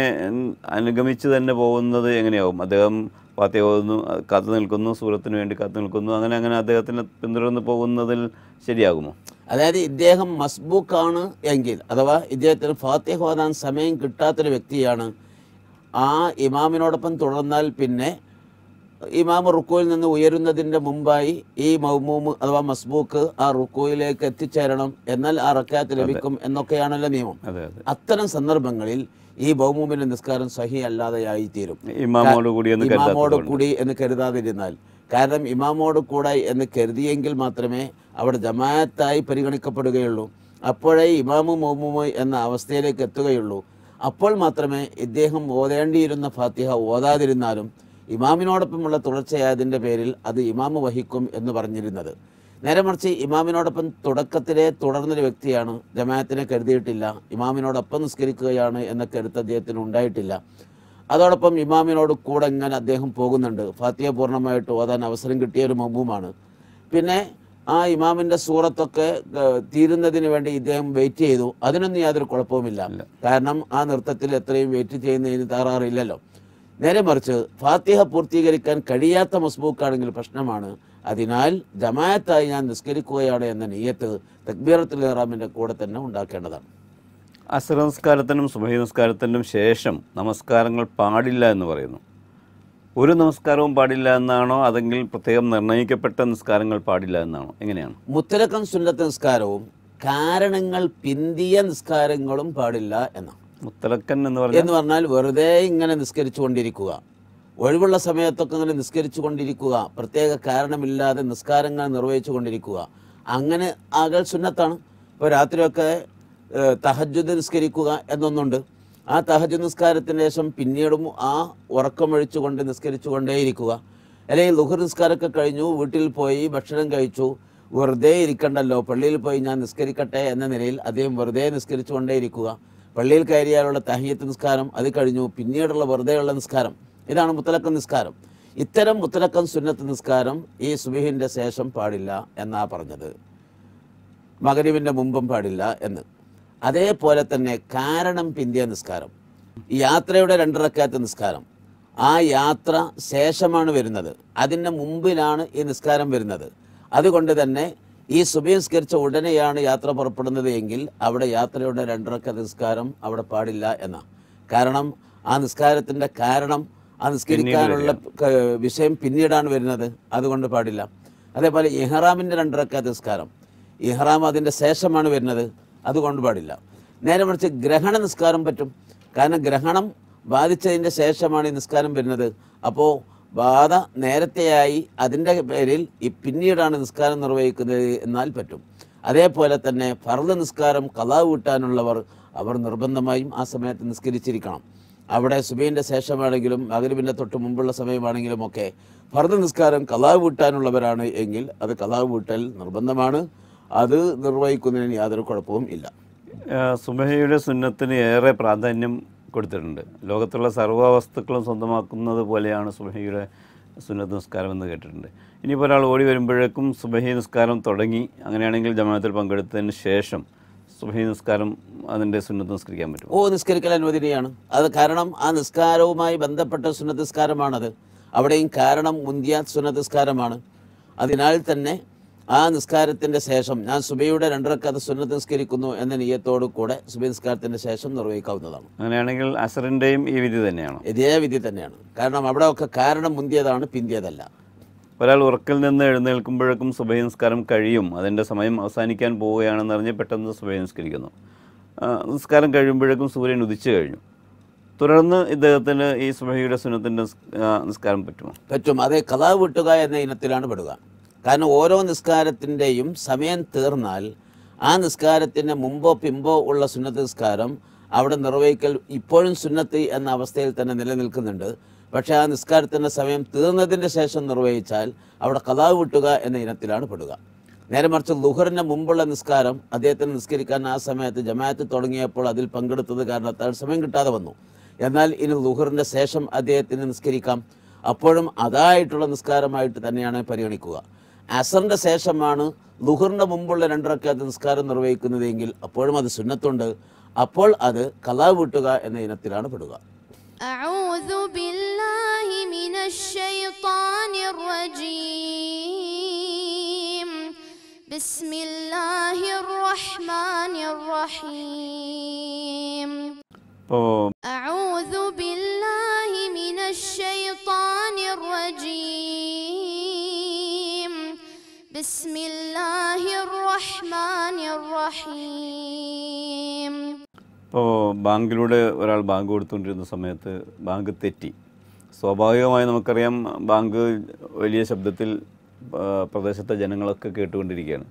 അനുഗമിച്ച് തന്നെ പോകുന്നത് എങ്ങനെയാവും അദ്ദേഹം പാത്തി പോകുന്നു കാത്തു നിൽക്കുന്നു സൂറത്തിന് വേണ്ടി കാത്തു നിൽക്കുന്നു അങ്ങനെ അങ്ങനെ അദ്ദേഹത്തിന് പിന്തുടർന്ന് പോകുന്നതിൽ ശരിയാകുമോ അതായത് ഇദ്ദേഹം മസ്ബൂക്കാണ് എങ്കിൽ അഥവാ ഇദ്ദേഹത്തിന് ഫാത്തിഹ ഓതാൻ സമയം കിട്ടാത്തൊരു വ്യക്തിയാണ് ആ ഇമാമിനോടൊപ്പം തുടർന്നാൽ പിന്നെ ഇമാം റുക്കോയിൽ നിന്ന് ഉയരുന്നതിൻ്റെ മുമ്പായി ഈ മൗമൂമ് അഥവാ മസ്ബൂക്ക് ആ റുക്കോയിലേക്ക് എത്തിച്ചേരണം എന്നാൽ ആ റക്കാത്ത് ലഭിക്കും എന്നൊക്കെയാണല്ലോ നിയമം അത്തരം സന്ദർഭങ്ങളിൽ ഈ ബഹുമൂമിന്റെ നിസ്കാരം സഹി അല്ലാതെയായി തീരും ഇമാമോട് കൂടി എന്ന് കരുതാതിരുന്നാൽ കാരണം ഇമാമോട് കൂടെ എന്ന് കരുതിയെങ്കിൽ മാത്രമേ അവിടെ ജമാഅത്തായി പരിഗണിക്കപ്പെടുകയുള്ളൂ അപ്പോഴേ ഇമാമു മൗമൂമ് എന്ന അവസ്ഥയിലേക്ക് എത്തുകയുള്ളൂ അപ്പോൾ മാത്രമേ ഇദ്ദേഹം ഓതേണ്ടിയിരുന്ന ഫാത്തിഹ ഓതാതിരുന്നാലും ഇമാമിനോടൊപ്പമുള്ള തുടർച്ചയായതിൻ്റെ പേരിൽ അത് ഇമാമ് വഹിക്കും എന്ന് പറഞ്ഞിരുന്നത് നേരെ മറിച്ച് ഇമാമിനോടൊപ്പം തുടക്കത്തിലെ തുടർന്നൊരു വ്യക്തിയാണ് ജമാഅത്തിനെ കരുതിയിട്ടില്ല ഇമാമിനോടൊപ്പം നിസ്കരിക്കുകയാണ് എന്ന കരുത്ത് അദ്ദേഹത്തിന് ഉണ്ടായിട്ടില്ല അതോടൊപ്പം ഇമാമിനോട് കൂടെ ഇങ്ങനെ അദ്ദേഹം പോകുന്നുണ്ട് ഫാത്തിയ പൂർണ്ണമായിട്ട് ഓതാൻ അവസരം കിട്ടിയ ഒരു മമ്പുമാണ് പിന്നെ ആ ഇമാമിന്റെ സൂറത്തൊക്കെ തീരുന്നതിന് വേണ്ടി ഇദ്ദേഹം വെയിറ്റ് ചെയ്തു അതിനൊന്നും യാതൊരു കുഴപ്പവുമില്ല കാരണം ആ നൃത്തത്തിൽ എത്രയും വെയിറ്റ് ചെയ്യുന്നതിന് തകരാറില്ലല്ലോ നേരെ മറിച്ച് ഫാത്തിഹ പൂർത്തീകരിക്കാൻ കഴിയാത്ത മസ്ബൂക്കാണെങ്കിൽ പ്രശ്നമാണ് അതിനാൽ ജമായത്തായി ഞാൻ നിസ്കരിക്കുകയാണ് എന്ന നെയ്യത്ത് തക്ബീറത്തുൽ ഇറാമിൻ്റെ കൂടെ തന്നെ ഉണ്ടാക്കേണ്ടതാണ് അസർ നമസ്കാരത്തിനും സുബഹി നമസ്കാരത്തിനും ശേഷം നമസ്കാരങ്ങൾ പാടില്ല എന്ന് പറയുന്നു ഒരു നമസ്കാരവും പാടില്ല എന്നാണോ അതെങ്കിൽ പ്രത്യേകം നിർണയിക്കപ്പെട്ട നിസ്കാരങ്ങൾ പാടില്ല എന്നാണോ എങ്ങനെയാണ് മുത്തലക്കം സുന്നത്ത് നിസ്കാരവും കാരണങ്ങൾ പിന്തിയ നിസ്കാരങ്ങളും പാടില്ല എന്നാണ് മുത്തലക്കൻ എന്ന് പറഞ്ഞാൽ എന്ന് പറഞ്ഞാൽ വെറുതെ ഇങ്ങനെ നിസ്കരിച്ചു കൊണ്ടിരിക്കുക ഒഴിവുള്ള സമയത്തൊക്കെ ഇങ്ങനെ നിസ്കരിച്ചു കൊണ്ടിരിക്കുക പ്രത്യേക കാരണമില്ലാതെ നിസ്കാരങ്ങൾ നിർവഹിച്ചു കൊണ്ടിരിക്കുക അങ്ങനെ ആകൾ സുന്നത്താണ് ഇപ്പോൾ രാത്രിയൊക്കെ തഹജുദ് നിസ്കരിക്കുക എന്നൊന്നുണ്ട് ആ തഹജ് നിസ്കാരത്തിന് ശേഷം പിന്നീടും ആ ഉറക്കമൊഴിച്ചുകൊണ്ട് നിസ്കരിച്ചുകൊണ്ടേയിരിക്കുക അല്ലെങ്കിൽ ലുഹർ നിസ്കാരമൊക്കെ കഴിഞ്ഞു വീട്ടിൽ പോയി ഭക്ഷണം കഴിച്ചു വെറുതെ ഇരിക്കണ്ടല്ലോ പള്ളിയിൽ പോയി ഞാൻ നിസ്കരിക്കട്ടെ എന്ന നിലയിൽ അദ്ദേഹം വെറുതെ നിസ്കരിച്ചുകൊണ്ടേയിരിക്കുക പള്ളിയിൽ കയറിയാലുള്ള തഹയ്യത്ത് നിസ്കാരം അത് കഴിഞ്ഞു പിന്നീടുള്ള വെറുതെയുള്ള നിസ്കാരം ഇതാണ് മുത്തലക്ക നിസ്കാരം ഇത്തരം മുത്തലക്കം സുന്നത്ത് നിസ്കാരം ഈ സുബിഹിൻ്റെ ശേഷം പാടില്ല എന്നാ പറഞ്ഞത് മകരിവിൻ്റെ മുമ്പും പാടില്ല എന്ന് അതേപോലെ തന്നെ കാരണം പിന്തിയ നിസ്കാരം യാത്രയുടെ രണ്ടിറക്കാത്ത നിസ്കാരം ആ യാത്ര ശേഷമാണ് വരുന്നത് അതിന് മുമ്പിലാണ് ഈ നിസ്കാരം വരുന്നത് അതുകൊണ്ട് തന്നെ ഈ സുബീസ്കരിച്ച ഉടനെയാണ് യാത്ര പുറപ്പെടുന്നത് എങ്കിൽ അവിടെ യാത്രയുടെ രണ്ടിറക്ക നിസ്കാരം അവിടെ പാടില്ല എന്ന കാരണം ആ നിസ്കാരത്തിൻ്റെ കാരണം ആ നിസ്കരിക്കാനുള്ള വിഷയം പിന്നീടാണ് വരുന്നത് അതുകൊണ്ട് പാടില്ല അതേപോലെ ഇഹ്റാമിൻ്റെ രണ്ടിറക്ക നിസ്കാരം ഇഹ്റാം അതിൻ്റെ ശേഷമാണ് വരുന്നത് അത് കൊണ്ടുപാടില്ല പാടില്ല നേരെ മറിച്ച് ഗ്രഹണ നിസ്കാരം പറ്റും കാരണം ഗ്രഹണം ബാധിച്ചതിൻ്റെ ശേഷമാണ് ഈ നിസ്കാരം വരുന്നത് അപ്പോൾ ബാധ നേരത്തെയായി അതിൻ്റെ പേരിൽ ഈ പിന്നീടാണ് നിസ്കാരം നിർവഹിക്കുന്നത് എന്നാൽ പറ്റും അതേപോലെ തന്നെ ഫർദ് നിസ്കാരം കലാവ് കൂട്ടാനുള്ളവർ അവർ നിർബന്ധമായും ആ സമയത്ത് നിസ്കരിച്ചിരിക്കണം അവിടെ സുബീൻ്റെ ശേഷമാണെങ്കിലും മകരിബിൻ്റെ തൊട്ട് മുമ്പുള്ള സമയമാണെങ്കിലും ഒക്കെ ഫർദ് നിസ്കാരം കലാവ് കൂട്ടാനുള്ളവരാണ് എങ്കിൽ അത് കലാവ് കൂട്ടൽ നിർബന്ധമാണ് അത് നിർവഹിക്കുന്നതിന് യാതൊരു കുഴപ്പവും ഇല്ല സുമേഹയുടെ സുന്നത്തിന് ഏറെ പ്രാധാന്യം കൊടുത്തിട്ടുണ്ട് ലോകത്തുള്ള വസ്തുക്കളും സ്വന്തമാക്കുന്നത് പോലെയാണ് സുബഹയുടെ സുന്നത്ത് നിസ്കാരം എന്ന് കേട്ടിട്ടുണ്ട് ഇനിയിപ്പോൾ ഒരാൾ ഓടി വരുമ്പോഴേക്കും സുബഹി നിസ്കാരം തുടങ്ങി അങ്ങനെയാണെങ്കിൽ ജമാനത്തിൽ പങ്കെടുത്തതിന് ശേഷം സുബഹി നിസ്കാരം അതിൻ്റെ സുന്നത്ത് നിസ്കരിക്കാൻ പറ്റും ഓ നിസ്കരിക്കൽ അനുവദനീയാണ് അത് കാരണം ആ നിസ്കാരവുമായി ബന്ധപ്പെട്ട സുന്നത്ത് നിസ്കാരമാണത് അവിടെയും കാരണം മുന്തിയ സുന്നത്ത് നിസ്കാരമാണ് അതിനാൽ തന്നെ ആ നിസ്കാരത്തിൻ്റെ ശേഷം ഞാൻ സുബയുടെ രണ്ടരക്കത് സുന്നത്ത് നിസ്കരിക്കുന്നു എന്ന നിയത്തോടു കൂടെ സുബൈ നിസ്കാരത്തിൻ്റെ ശേഷം നിർവഹിക്കാവുന്നതാണ് അങ്ങനെയാണെങ്കിൽ അസറിൻ്റെയും ഈ വിധി തന്നെയാണ് ഇതേ വിധി തന്നെയാണ് കാരണം അവിടെ ഒക്കെ കാരണം മുന്തിയതാണ് പിന്തിയതല്ല ഒരാൾ ഉറക്കിൽ നിന്ന് എഴുന്നേൽക്കുമ്പോഴേക്കും സുബൈ നിസ്കാരം കഴിയും അതിൻ്റെ സമയം അവസാനിക്കാൻ പോവുകയാണെന്ന് അറിഞ്ഞ് പെട്ടെന്ന് സുബൈ നിസ്കരിക്കുന്നു നിസ്കാരം കഴിയുമ്പോഴേക്കും സൂര്യൻ ഉദിച്ചു കഴിഞ്ഞു തുടർന്ന് ഇദ്ദേഹത്തിന് ഈ സുബൈയുടെ സുനത്തിൻ്റെ നിസ്കാരം പറ്റുമോ പറ്റും അതേ കഥാ വിട്ടുക എന്ന ഇനത്തിലാണ് പെടുക കാരണം ഓരോ നിസ്കാരത്തിൻ്റെയും സമയം തീർന്നാൽ ആ നിസ്കാരത്തിന് മുമ്പോ പിമ്പോ ഉള്ള സുന്നത്ത് നിസ്കാരം അവിടെ നിർവഹിക്കൽ ഇപ്പോഴും സുന്നത്തി എന്ന അവസ്ഥയിൽ തന്നെ നിലനിൽക്കുന്നുണ്ട് പക്ഷേ ആ നിസ്കാരത്തിൻ്റെ സമയം തീർന്നതിൻ്റെ ശേഷം നിർവഹിച്ചാൽ അവിടെ കഥാവ് വിട്ടുക എന്ന ഇനത്തിലാണ് പെടുക നേരെ മറിച്ച് ലുഹറിന് മുമ്പുള്ള നിസ്കാരം അദ്ദേഹത്തിന് നിസ്കരിക്കാൻ ആ സമയത്ത് ജമാഅത്ത് തുടങ്ങിയപ്പോൾ അതിൽ പങ്കെടുത്തത് കാരണത്താൽ സമയം കിട്ടാതെ വന്നു എന്നാൽ ഇനി ലുഹറിൻ്റെ ശേഷം അദ്ദേഹത്തിന് നിസ്കരിക്കാം അപ്പോഴും അതായിട്ടുള്ള നിസ്കാരമായിട്ട് തന്നെയാണ് പരിഗണിക്കുക അസറിൻ്റെ ശേഷമാണ് ലുഹറിൻ്റെ മുമ്പുള്ള രണ്ടരക്കാത്ത നിസ്കാരം നിർവഹിക്കുന്നതെങ്കിൽ അപ്പോഴും അത് സുന്നത്തുണ്ട് അപ്പോൾ അത് കലാ വീട്ടുക എന്ന ഇനത്തിലാണ് പെടുക بسم الله بسم الله الرحمن الرحيم ഇപ്പോൾ ബാങ്കിലൂടെ ഒരാൾ ബാങ്ക് കൊടുത്തുകൊണ്ടിരുന്ന സമയത്ത് ബാങ്ക് തെറ്റി സ്വാഭാവികമായി നമുക്കറിയാം ബാങ്ക് വലിയ ശബ്ദത്തിൽ പ്രദേശത്തെ ജനങ്ങളൊക്കെ കേട്ടുകൊണ്ടിരിക്കുകയാണ്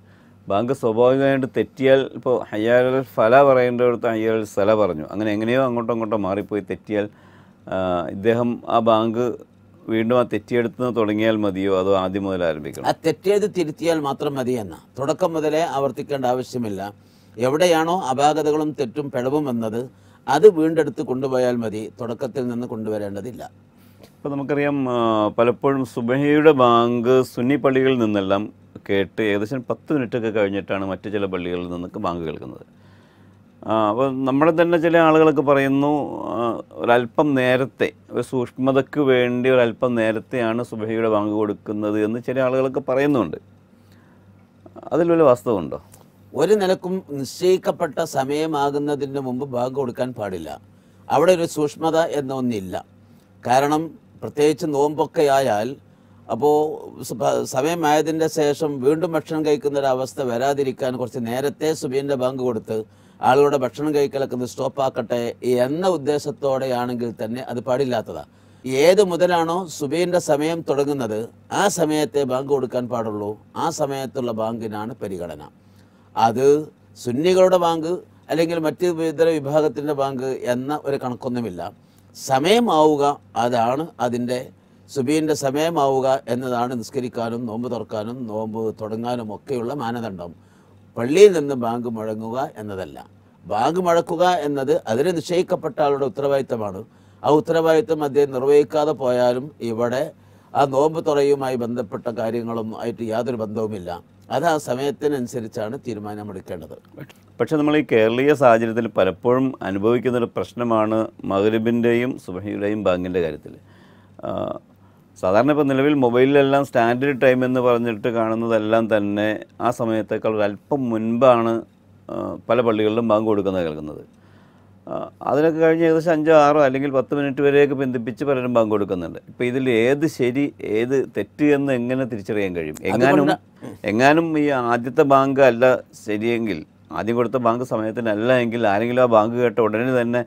ബാങ്ക് സ്വാഭാവികമായിട്ട് തെറ്റിയാൽ ഇപ്പോൾ ഹയ്യാൽ ഫല പറയേണ്ടടുത്ത് ഹയ്യാൽ സല പറഞ്ഞു അങ്ങനെ എങ്ങനെയോ അങ്ങോട്ടോ അങ്ങോട്ടോ മാറിപ്പോയി തെറ്റിയാൽ ഇദ്ദേഹം ആ ബാങ്ക് വീണ്ടും ആ തെറ്റിയെടുത്തുനിന്ന് തുടങ്ങിയാൽ മതിയോ അതോ ആദ്യം മുതൽ ആരംഭിക്കണം ആ തെറ്റേത് തിരുത്തിയാൽ മാത്രം മതി എന്ന തുടക്കം മുതലേ ആവർത്തിക്കേണ്ട ആവശ്യമില്ല എവിടെയാണോ അപാകതകളും തെറ്റും പിഴവും വന്നത് അത് വീണ്ടെടുത്ത് കൊണ്ടുപോയാൽ മതി തുടക്കത്തിൽ നിന്ന് കൊണ്ടുവരേണ്ടതില്ല ഇപ്പം നമുക്കറിയാം പലപ്പോഴും സുബഹയുടെ ബാങ്ക് സുന്നി പള്ളികളിൽ നിന്നെല്ലാം കേട്ട് ഏകദേശം പത്ത് മിനിറ്റൊക്കെ കഴിഞ്ഞിട്ടാണ് മറ്റു ചില പള്ളികളിൽ നിന്നൊക്കെ ബാങ്ക് കേൾക്കുന്നത് അപ്പോൾ നമ്മുടെ തന്നെ ചില ആളുകളൊക്കെ പറയുന്നു ഒരല്പം നേരത്തെ ഒരു സൂക്ഷ്മതയ്ക്ക് വേണ്ടി ഒരല്പം നേരത്തെയാണ് സുബഹയുടെ ബാങ്ക് കൊടുക്കുന്നത് എന്ന് ചില ആളുകളൊക്കെ പറയുന്നുണ്ട് അതിൽ വാസ്തവമുണ്ടോ ഒരു നിലക്കും നിശ്ചയിക്കപ്പെട്ട സമയമാകുന്നതിന് മുമ്പ് ബാങ്ക് കൊടുക്കാൻ പാടില്ല അവിടെ ഒരു സൂക്ഷ്മത എന്നൊന്നില്ല കാരണം പ്രത്യേകിച്ച് നോമ്പൊക്കെ ആയാൽ അപ്പോൾ സമയമായതിൻ്റെ ശേഷം വീണ്ടും ഭക്ഷണം കഴിക്കുന്ന ഒരു അവസ്ഥ വരാതിരിക്കാൻ കുറച്ച് നേരത്തെ സുബീൻ്റെ ബാങ്ക് കൊടുത്ത് ആളുകളുടെ ഭക്ഷണം കഴിക്കലൊക്കെ ഒന്ന് സ്റ്റോപ്പാക്കട്ടെ എന്ന ഉദ്ദേശത്തോടെയാണെങ്കിൽ തന്നെ അത് പാടില്ലാത്തതാണ് ഏത് മുതലാണോ സുബൈൻ്റെ സമയം തുടങ്ങുന്നത് ആ സമയത്തെ ബാങ്ക് കൊടുക്കാൻ പാടുള്ളൂ ആ സമയത്തുള്ള ബാങ്കിനാണ് പരിഗണന അത് സുന്നികളുടെ ബാങ്ക് അല്ലെങ്കിൽ മറ്റ് ഇതര വിഭാഗത്തിൻ്റെ ബാങ്ക് എന്ന ഒരു കണക്കൊന്നുമില്ല സമയമാവുക അതാണ് അതിൻ്റെ സുബീൻ്റെ സമയമാവുക എന്നതാണ് നിസ്കരിക്കാനും നോമ്പ് തുറക്കാനും നോമ്പ് തുടങ്ങാനും ഒക്കെയുള്ള മാനദണ്ഡം പള്ളിയിൽ നിന്ന് ബാങ്ക് മുഴങ്ങുക എന്നതല്ല ബാങ്ക് മുഴക്കുക എന്നത് അതിന് നിശ്ചയിക്കപ്പെട്ട ആളുടെ ഉത്തരവാദിത്തമാണ് ആ ഉത്തരവാദിത്തം അദ്ദേഹം നിർവഹിക്കാതെ പോയാലും ഇവിടെ ആ നോമ്പ് തുറയുമായി ബന്ധപ്പെട്ട കാര്യങ്ങളും ആയിട്ട് യാതൊരു ബന്ധവുമില്ല അത് ആ സമയത്തിനനുസരിച്ചാണ് തീരുമാനമെടുക്കേണ്ടത് പക്ഷേ നമ്മൾ ഈ കേരളീയ സാഹചര്യത്തിൽ പലപ്പോഴും അനുഭവിക്കുന്ന ഒരു പ്രശ്നമാണ് മകരബിൻ്റെയും സുബഹിയുടെയും ബാങ്കിൻ്റെ കാര്യത്തിൽ സാധാരണ ഇപ്പോൾ നിലവിൽ മൊബൈലിലെല്ലാം സ്റ്റാൻഡേർഡ് ടൈം എന്ന് പറഞ്ഞിട്ട് കാണുന്നതെല്ലാം തന്നെ ആ സമയത്തേക്കാൾ ഒരല്പം മുൻപാണ് പല പള്ളികളിലും ബാങ്ക് കൊടുക്കുന്നത് കേൾക്കുന്നത് അതിനൊക്കെ കഴിഞ്ഞ് ഏകദേശം അഞ്ചോ ആറോ അല്ലെങ്കിൽ പത്ത് മിനിറ്റ് വരെയൊക്കെ ബന്ധിപ്പിച്ച് പലരും ബാങ്ക് കൊടുക്കുന്നുണ്ട് ഇപ്പോൾ ഇതിൽ ഏത് ശരി ഏത് തെറ്റ് എന്ന് എങ്ങനെ തിരിച്ചറിയാൻ കഴിയും എങ്ങാനും എങ്ങാനും ഈ ആദ്യത്തെ ബാങ്ക് അല്ല ശരിയെങ്കിൽ ആദ്യം കൊടുത്ത ബാങ്ക് സമയത്തിനല്ല എങ്കിൽ ആരെങ്കിലും ആ ബാങ്ക് കേട്ട ഉടനെ തന്നെ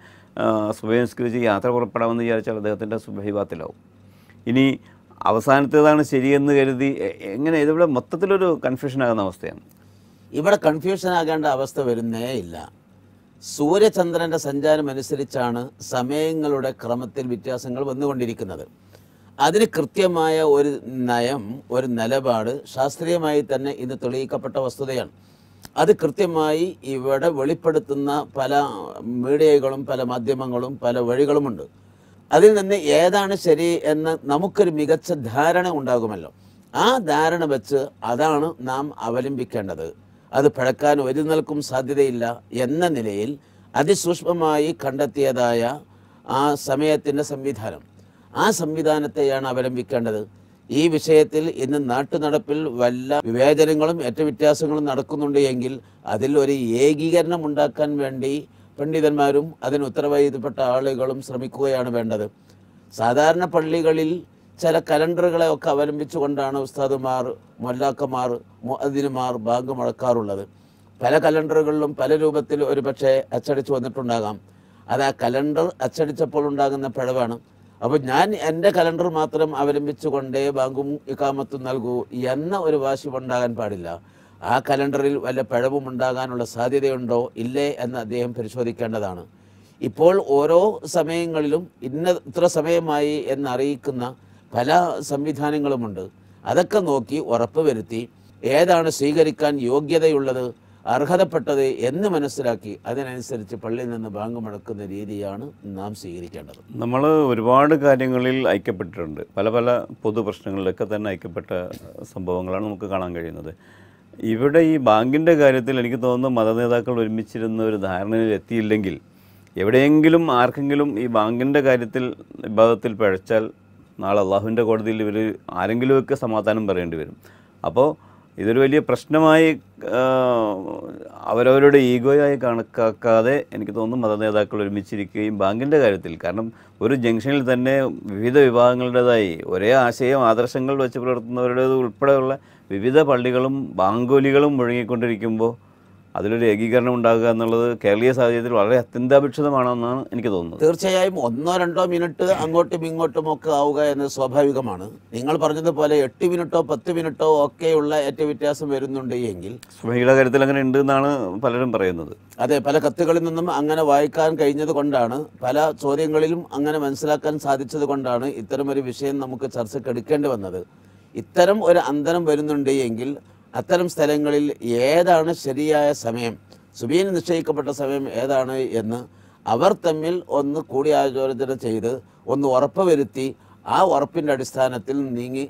സുബൈ നിസ്കരിച്ച് യാത്ര പുറപ്പെടാമെന്ന് വിചാരിച്ചാൽ അദ്ദേഹത്തിൻ്റെ സുബൈവാത്തിലാവും ഇനി അവസാനത്തേതാണ് ശരിയെന്ന് കരുതി എങ്ങനെ ഇതിവിടെ മൊത്തത്തിലൊരു കൺഫ്യൂഷൻ ആകുന്ന അവസ്ഥയാണ് ഇവിടെ കൺഫ്യൂഷൻ ആകേണ്ട അവസ്ഥ വരുന്നേ ഇല്ല സൂര്യചന്ദ്രൻ്റെ സഞ്ചാരം അനുസരിച്ചാണ് സമയങ്ങളുടെ ക്രമത്തിൽ വ്യത്യാസങ്ങൾ വന്നുകൊണ്ടിരിക്കുന്നത് അതിന് കൃത്യമായ ഒരു നയം ഒരു നിലപാട് ശാസ്ത്രീയമായി തന്നെ ഇന്ന് തെളിയിക്കപ്പെട്ട വസ്തുതയാണ് അത് കൃത്യമായി ഇവിടെ വെളിപ്പെടുത്തുന്ന പല മീഡിയകളും പല മാധ്യമങ്ങളും പല വഴികളുമുണ്ട് അതിൽ നിന്ന് ഏതാണ് ശരി എന്ന് നമുക്കൊരു മികച്ച ധാരണ ഉണ്ടാകുമല്ലോ ആ ധാരണ വെച്ച് അതാണ് നാം അവലംബിക്കേണ്ടത് അത് പിഴക്കാൻ ഒരു നിൽക്കും സാധ്യതയില്ല എന്ന നിലയിൽ അതിസൂക്ഷ്മമായി കണ്ടെത്തിയതായ ആ സമയത്തിൻ്റെ സംവിധാനം ആ സംവിധാനത്തെയാണ് അവലംബിക്കേണ്ടത് ഈ വിഷയത്തിൽ ഇന്ന് നാട്ടുനടപ്പിൽ വല്ല വിവേചനങ്ങളും ഏറ്റവ്യത്യാസങ്ങളും നടക്കുന്നുണ്ട് എങ്കിൽ അതിൽ ഒരു ഏകീകരണം ഉണ്ടാക്കാൻ വേണ്ടി പണ്ഡിതന്മാരും അതിന് ഉത്തരവാദിത്തപ്പെട്ട ആളുകളും ശ്രമിക്കുകയാണ് വേണ്ടത് സാധാരണ പള്ളികളിൽ ചില കലണ്ടറുകളെ ഒക്കെ അവലംബിച്ചുകൊണ്ടാണ് ഉസ്താദുമാർ മൊല്ലാക്കമാർ മുഅദ്ദിനുമാർ ബാങ്ക് മുഴക്കാറുള്ളത് പല കലണ്ടറുകളിലും പല രൂപത്തിൽ ഒരു പക്ഷേ അച്ചടിച്ചു വന്നിട്ടുണ്ടാകാം അത് ആ കലണ്ടർ അച്ചടിച്ചപ്പോൾ ഉണ്ടാകുന്ന പിഴവാണ് അപ്പോൾ ഞാൻ എൻ്റെ കലണ്ടർ മാത്രം അവലംബിച്ചുകൊണ്ടേ ബാങ്കും ഇക്കാമത്തും നൽകൂ എന്ന ഒരു വാശി ഉണ്ടാകാൻ പാടില്ല ആ കലണ്ടറിൽ വല്ല പിഴവും ഉണ്ടാകാനുള്ള സാധ്യതയുണ്ടോ ഇല്ലേ എന്ന് അദ്ദേഹം പരിശോധിക്കേണ്ടതാണ് ഇപ്പോൾ ഓരോ സമയങ്ങളിലും ഇന്ന ഇത്ര സമയമായി എന്നറിയിക്കുന്ന പല സംവിധാനങ്ങളുമുണ്ട് അതൊക്കെ നോക്കി ഉറപ്പ് വരുത്തി ഏതാണ് സ്വീകരിക്കാൻ യോഗ്യതയുള്ളത് അർഹതപ്പെട്ടത് എന്ന് മനസ്സിലാക്കി അതിനനുസരിച്ച് പള്ളിയിൽ നിന്ന് ബാങ്ക് മുടക്കുന്ന രീതിയാണ് നാം സ്വീകരിക്കേണ്ടത് നമ്മൾ ഒരുപാട് കാര്യങ്ങളിൽ ഐക്യപ്പെട്ടിട്ടുണ്ട് പല പല പൊതു പ്രശ്നങ്ങളിലൊക്കെ തന്നെ ഐക്യപ്പെട്ട സംഭവങ്ങളാണ് നമുക്ക് കാണാൻ കഴിയുന്നത് ഇവിടെ ഈ ബാങ്കിൻ്റെ കാര്യത്തിൽ എനിക്ക് തോന്നുന്നു മതനേതാക്കൾ ഒരുമിച്ചിരുന്ന ഒരു ധാരണയിൽ എത്തിയില്ലെങ്കിൽ എവിടെയെങ്കിലും ആർക്കെങ്കിലും ഈ ബാങ്കിൻ്റെ കാര്യത്തിൽ വിഭാഗത്തിൽ പിഴച്ചാൽ നാളെ അള്ളാഹുവിൻ്റെ കോടതിയിൽ ഇവർ ആരെങ്കിലുമൊക്കെ സമാധാനം പറയേണ്ടി വരും അപ്പോൾ ഇതൊരു വലിയ പ്രശ്നമായി അവരവരുടെ ഈഗോയായി കണക്കാക്കാതെ എനിക്ക് തോന്നുന്നു മതനേതാക്കൾ ഒരുമിച്ചിരിക്കുകയും ബാങ്കിൻ്റെ കാര്യത്തിൽ കാരണം ഒരു ജംഗ്ഷനിൽ തന്നെ വിവിധ വിഭാഗങ്ങളുടേതായി ഒരേ ആശയം ആദർശങ്ങൾ വെച്ച് പുലർത്തുന്നവരുടേത് ഉൾപ്പെടെയുള്ള വിവിധ പള്ളികളും ബാങ്കോലികളും മുഴങ്ങിക്കൊണ്ടിരിക്കുമ്പോൾ അതിലൊരു ഏകീകരണം ഉണ്ടാകുക എന്നുള്ളത് കേരളീയ സാഹചര്യത്തിൽ വളരെ അത്യന്താപേക്ഷിതമാണെന്നാണ് എനിക്ക് തോന്നുന്നത് തീർച്ചയായും ഒന്നോ രണ്ടോ മിനിറ്റ് അങ്ങോട്ടും ഇങ്ങോട്ടും ഒക്കെ ആവുക എന്നത് സ്വാഭാവികമാണ് നിങ്ങൾ പറഞ്ഞതുപോലെ എട്ട് മിനിറ്റോ പത്ത് മിനിറ്റോ ഒക്കെയുള്ള ഏറ്റവും വ്യത്യാസം വരുന്നുണ്ട് എങ്കിൽ കാര്യത്തിൽ അങ്ങനെ ഉണ്ട് എന്നാണ് പലരും പറയുന്നത് അതെ പല കത്തുകളിൽ നിന്നും അങ്ങനെ വായിക്കാൻ കഴിഞ്ഞത് കൊണ്ടാണ് പല ചോദ്യങ്ങളിലും അങ്ങനെ മനസ്സിലാക്കാൻ സാധിച്ചത് കൊണ്ടാണ് ഇത്തരമൊരു വിഷയം നമുക്ക് ചർച്ചയ്ക്ക് എടുക്കേണ്ടി വന്നത് ഇത്തരം ഒരു അന്തരം വരുന്നുണ്ട് എങ്കിൽ അത്തരം സ്ഥലങ്ങളിൽ ഏതാണ് ശരിയായ സമയം സുബീന് നിശ്ചയിക്കപ്പെട്ട സമയം ഏതാണ് എന്ന് അവർ തമ്മിൽ ഒന്ന് കൂടിയാലോചന ചെയ്ത് ഒന്ന് ഉറപ്പുവരുത്തി ആ ഉറപ്പിൻ്റെ അടിസ്ഥാനത്തിൽ നീങ്ങി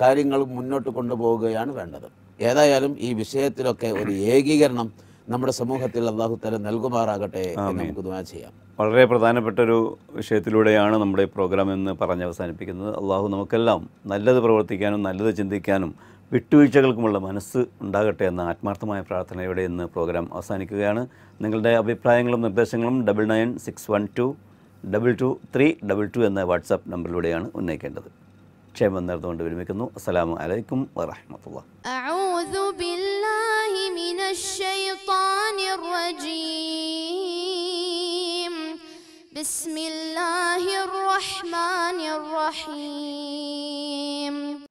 കാര്യങ്ങൾ മുന്നോട്ട് കൊണ്ടുപോവുകയാണ് വേണ്ടത് ഏതായാലും ഈ വിഷയത്തിലൊക്കെ ഒരു ഏകീകരണം നമ്മുടെ സമൂഹത്തിൽ അള്ളാഹു തല നൽകുമാറാകട്ടെ നമുക്ക് ചെയ്യാം വളരെ പ്രധാനപ്പെട്ട ഒരു വിഷയത്തിലൂടെയാണ് നമ്മുടെ പ്രോഗ്രാം എന്ന് പറഞ്ഞ് അവസാനിപ്പിക്കുന്നത് അള്ളാഹു നമുക്കെല്ലാം നല്ലത് പ്രവർത്തിക്കാനും നല്ലത് ചിന്തിക്കാനും വിട്ടുവീഴ്ചകൾക്കുമുള്ള മനസ്സ് ഉണ്ടാകട്ടെ എന്ന ആത്മാർത്ഥമായ പ്രാർത്ഥനയോടെ ഇന്ന് പ്രോഗ്രാം അവസാനിക്കുകയാണ് നിങ്ങളുടെ അഭിപ്രായങ്ങളും നിർദ്ദേശങ്ങളും double nine six one two double two three double two എന്ന വാട്സാപ്പ് നമ്പറിലൂടെയാണ് ഉന്നയിക്കേണ്ടത് ക്ഷേമം നേർന്നുകൊണ്ട് വിരമിക്കുന്നു അസ്സലാമു അലൈക്കും വറഹമത്തുള്ള അഊദു ബില്ലാഹി മിനശ് ശൈത്താനിർ റജീം ബിസ്മില്ലാഹിർ റഹ്മാനിർ റഹീം